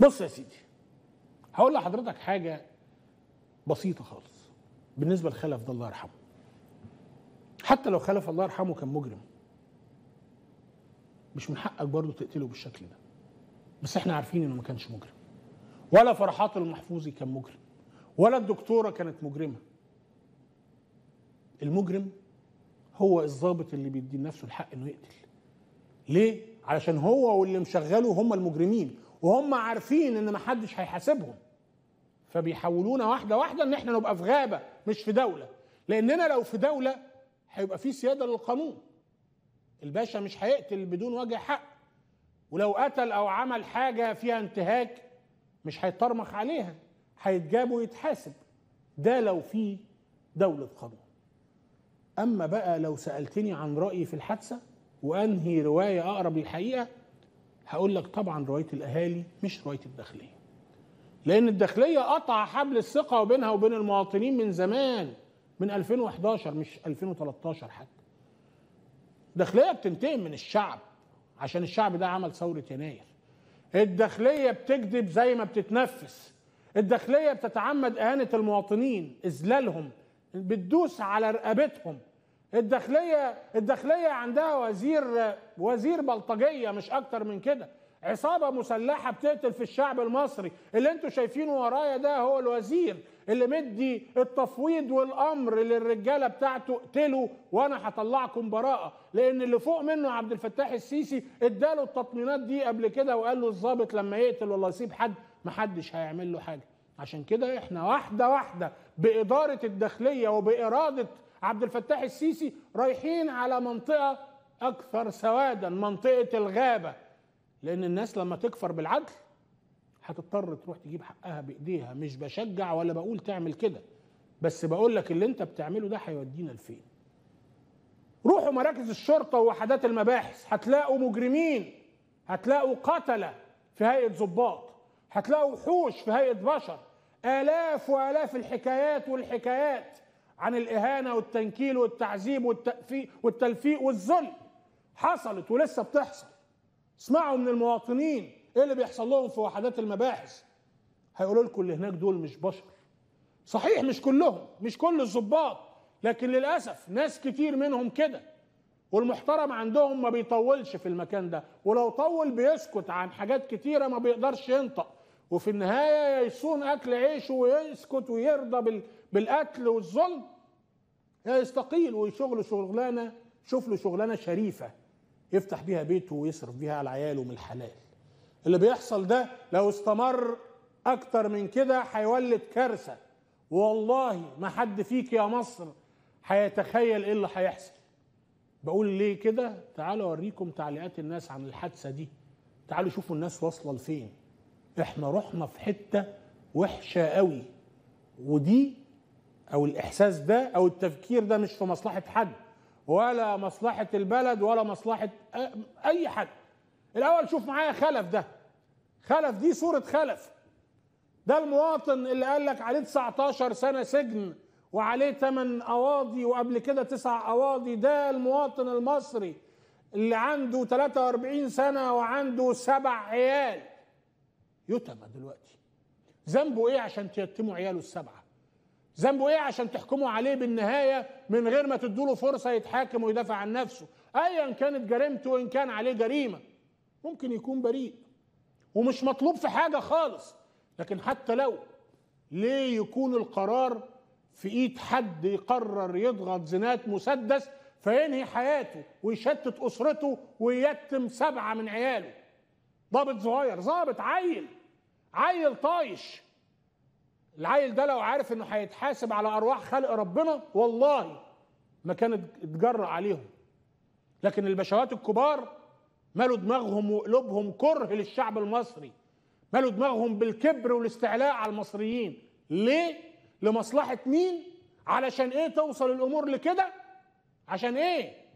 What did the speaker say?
بص يا سيدي هقول لحضرتك حاجه بسيطه خالص بالنسبه لخلف ده الله يرحمه حتى لو خلف الله يرحمه كان مجرم مش من حقك برضه تقتله بالشكل ده بس احنا عارفين انه ما كانش مجرم ولا فرحات المحفوظي كان مجرم ولا الدكتوره كانت مجرمه المجرم هو الضابط اللي بيدي لنفسه الحق انه يقتل ليه علشان هو واللي مشغله هم المجرمين وهم عارفين ان محدش هيحاسبهم فبيحولونا واحده واحده ان احنا نبقى في غابه مش في دوله لاننا لو في دوله هيبقى في سياده للقانون الباشا مش هيقتل بدون وجه حق ولو قتل او عمل حاجه فيها انتهاك مش هيطرمخ عليها هيتجاب ويتحاسب ده لو في دولة قانون أما بقى لو سألتني عن رأيي في الحادثة وأنهي رواية أقرب للحقيقة هقول لك طبعا روايه الاهالي مش روايه الداخليه لان الداخليه قطع حبل الثقه بينها وبين المواطنين من زمان من 2011 مش 2013 حتى الداخليه بتنتقم من الشعب عشان الشعب ده عمل ثوره يناير الداخليه بتكذب زي ما بتتنفس الداخليه بتتعمد اهانه المواطنين اذلالهم بتدوس على رقبتهم الداخليه الداخليه عندها وزير وزير بلطجيه مش اكتر من كده عصابه مسلحه بتقتل في الشعب المصري اللي انتوا شايفينه ورايا ده هو الوزير اللي مدي التفويض والامر للرجاله بتاعته اقتلوا وانا هطلعكم براءه لان اللي فوق منه عبد الفتاح السيسي اداله التطمينات دي قبل كده وقال له الظابط لما يقتل ولا يسيب حد محدش هيعمل له حاجه عشان كده احنا واحده واحده باداره الداخليه وباراده عبد الفتاح السيسي رايحين على منطقه اكثر سوادا منطقه الغابه لان الناس لما تكفر بالعدل هتضطر تروح تجيب حقها بايديها مش بشجع ولا بقول تعمل كده بس بقول لك اللي انت بتعمله ده هيودينا لفين روحوا مراكز الشرطه ووحدات المباحث هتلاقوا مجرمين هتلاقوا قتله في هيئه ظباط هتلاقوا وحوش في هيئه بشر الاف والاف الحكايات والحكايات عن الاهانه والتنكيل والتعذيب والتلفيق والذل حصلت ولسه بتحصل اسمعوا من المواطنين ايه اللي بيحصل لهم في وحدات المباحث هيقولوا لكم اللي هناك دول مش بشر صحيح مش كلهم مش كل الضباط لكن للاسف ناس كتير منهم كده والمحترم عندهم ما بيطولش في المكان ده ولو طول بيسكت عن حاجات كتيره ما بيقدرش ينطق وفي النهاية يصون أكل عيشه ويسكت ويرضى بالقتل والظلم يستقيل ويشغل شغلانة شوف له شغلانة شريفة يفتح بيها بيته ويصرف بيها على عياله من الحلال اللي بيحصل ده لو استمر أكتر من كده هيولد كارثة والله ما حد فيك يا مصر هيتخيل إيه اللي هيحصل بقول ليه كده تعالوا أوريكم تعليقات الناس عن الحادثة دي تعالوا شوفوا الناس واصلة لفين احنا رحنا في حته وحشه قوي ودي او الاحساس ده او التفكير ده مش في مصلحه حد ولا مصلحه البلد ولا مصلحه اي حد الاول شوف معايا خلف ده خلف دي صوره خلف ده المواطن اللي قال لك عليه 19 سنه سجن وعليه 8 قواضي وقبل كده 9 قواضي ده المواطن المصري اللي عنده 43 سنه وعنده سبع عيال يتبى دلوقتي ذنبه ايه عشان تيتموا عياله السبعه ذنبه ايه عشان تحكموا عليه بالنهايه من غير ما تدوا له فرصه يتحاكم ويدافع عن نفسه ايا كانت جريمته وان كان عليه جريمه ممكن يكون بريء ومش مطلوب في حاجه خالص لكن حتى لو ليه يكون القرار في ايد حد يقرر يضغط زنات مسدس فينهي حياته ويشتت اسرته ويتم سبعه من عياله ضابط صغير ضابط عيل عيل طايش العيل ده لو عارف انه هيتحاسب على ارواح خلق ربنا والله ما كان اتجرأ عليهم لكن البشوات الكبار مالوا دماغهم وقلوبهم كره للشعب المصري مالوا دماغهم بالكبر والاستعلاء على المصريين ليه لمصلحه مين علشان ايه توصل الامور لكده عشان ايه